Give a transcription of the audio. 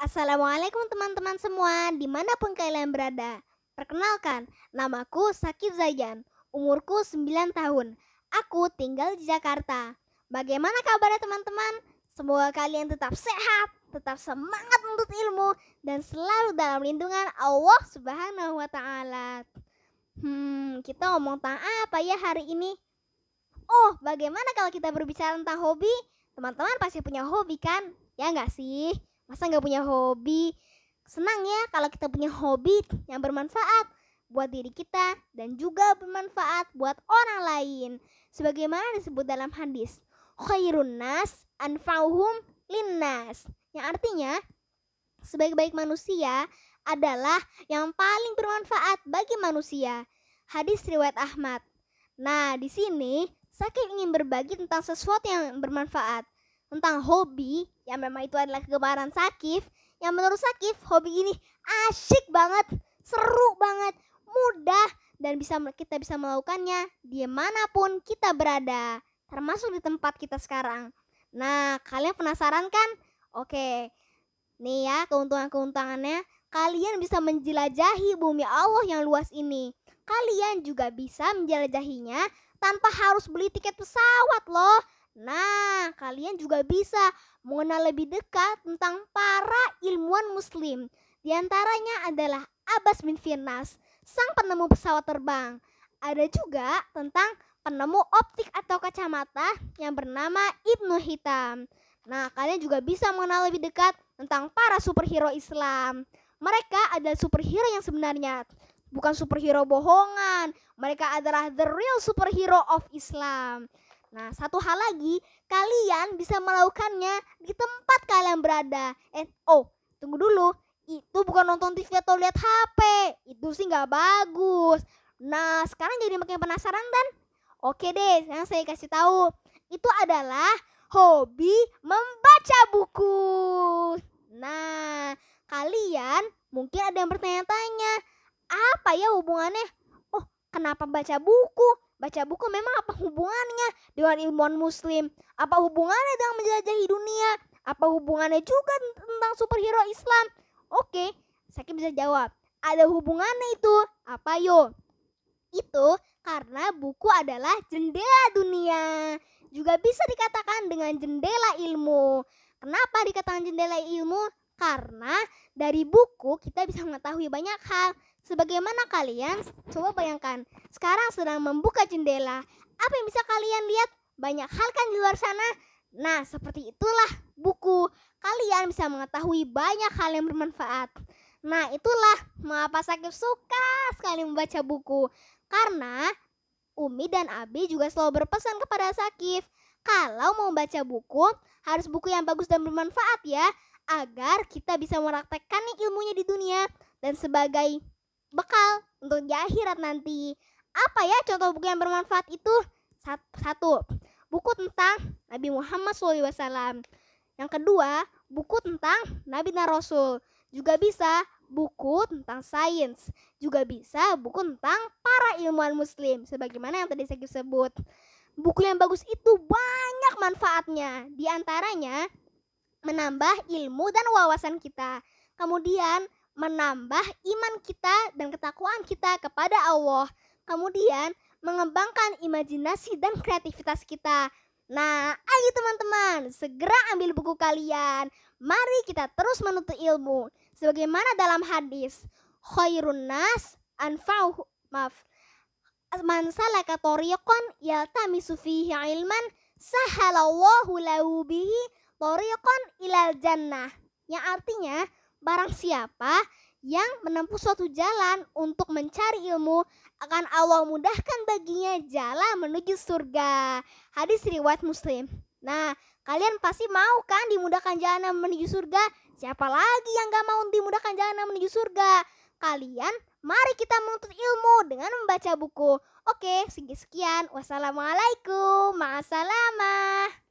Assalamualaikum teman-teman semua dimanapun kalian berada Perkenalkan, namaku Sakit Zajan Umurku 9 tahun Aku tinggal di Jakarta Bagaimana kabarnya teman-teman? Semoga kalian tetap sehat, tetap semangat untuk ilmu Dan selalu dalam lindungan Allah Subhanahu Wa Ta'ala Hmm, kita ngomong tentang apa ya hari ini? Oh, bagaimana kalau kita berbicara tentang hobi? Teman-teman pasti punya hobi kan? Ya nggak sih? Masa nggak punya hobi? Senang ya kalau kita punya hobi yang bermanfaat buat diri kita dan juga bermanfaat buat orang lain. Sebagaimana disebut dalam hadis, khairun nas anfa'uhum linnas. Yang artinya, sebaik-baik manusia adalah yang paling bermanfaat bagi manusia. Hadis riwayat Ahmad. Nah, di sini saya ingin berbagi tentang sesuatu yang bermanfaat tentang hobi yang memang itu adalah kegemaran Sakif yang menurut Sakif hobi ini asyik banget seru banget mudah dan bisa kita bisa melakukannya di manapun kita berada termasuk di tempat kita sekarang nah kalian penasaran kan oke nih ya keuntungan-keuntungannya kalian bisa menjelajahi bumi Allah yang luas ini kalian juga bisa menjelajahinya tanpa harus beli tiket pesawat loh Nah, kalian juga bisa mengenal lebih dekat tentang para ilmuwan muslim. Di antaranya adalah Abbas bin Firnas, sang penemu pesawat terbang. Ada juga tentang penemu optik atau kacamata yang bernama Ibnu Hitam. Nah, kalian juga bisa mengenal lebih dekat tentang para superhero Islam. Mereka adalah superhero yang sebenarnya, bukan superhero bohongan. Mereka adalah the real superhero of Islam. Nah, satu hal lagi, kalian bisa melakukannya di tempat kalian berada. Eh, oh, tunggu dulu. Itu bukan nonton TV atau lihat HP. Itu sih nggak bagus. Nah, sekarang jadi makin penasaran dan oke deh, yang saya kasih tahu. Itu adalah hobi membaca buku. Nah, kalian mungkin ada yang bertanya-tanya, apa ya hubungannya? Oh, kenapa baca buku? Baca buku memang apa hubungannya dengan ilmuwan muslim? Apa hubungannya dengan menjelajahi dunia? Apa hubungannya juga tentang superhero Islam? Oke, Saki bisa jawab. Ada hubungannya itu. Apa yo? Itu karena buku adalah jendela dunia. Juga bisa dikatakan dengan jendela ilmu. Kenapa dikatakan jendela ilmu? Karena dari buku kita bisa mengetahui banyak hal. Sebagaimana kalian coba bayangkan, sekarang sedang membuka jendela. Apa yang bisa kalian lihat? Banyak hal kan di luar sana. Nah, seperti itulah buku. Kalian bisa mengetahui banyak hal yang bermanfaat. Nah, itulah mengapa Sakif suka sekali membaca buku. Karena Umi dan Abi juga selalu berpesan kepada Sakif, kalau mau baca buku, harus buku yang bagus dan bermanfaat ya agar kita bisa meraktekkan nih ilmunya di dunia dan sebagai bekal untuk di akhirat nanti. Apa ya contoh buku yang bermanfaat itu? Satu, buku tentang Nabi Muhammad SAW. Yang kedua, buku tentang Nabi dan Rasul. Juga bisa buku tentang sains. Juga bisa buku tentang para ilmuwan muslim. Sebagaimana yang tadi saya sebut. Buku yang bagus itu banyak manfaatnya. Di antaranya, menambah ilmu dan wawasan kita. Kemudian menambah iman kita dan ketakwaan kita kepada Allah. Kemudian mengembangkan imajinasi dan kreativitas kita. Nah, ayo teman-teman, segera ambil buku kalian. Mari kita terus menuntut ilmu. Sebagaimana dalam hadis, khairun nas anfa'u maaf. Man salaka tariqan yaltamisu fihi ilman sahalallahu lahu bihi toriqon ilal jannah yang artinya barang siapa yang menempuh suatu jalan untuk mencari ilmu akan Allah mudahkan baginya jalan menuju surga. Hadis riwayat Muslim. Nah, kalian pasti mau kan dimudahkan jalan menuju surga? Siapa lagi yang gak mau dimudahkan jalan menuju surga? Kalian, mari kita menuntut ilmu dengan membaca buku. Oke, sekian. Wassalamualaikum. Ma'asalamah.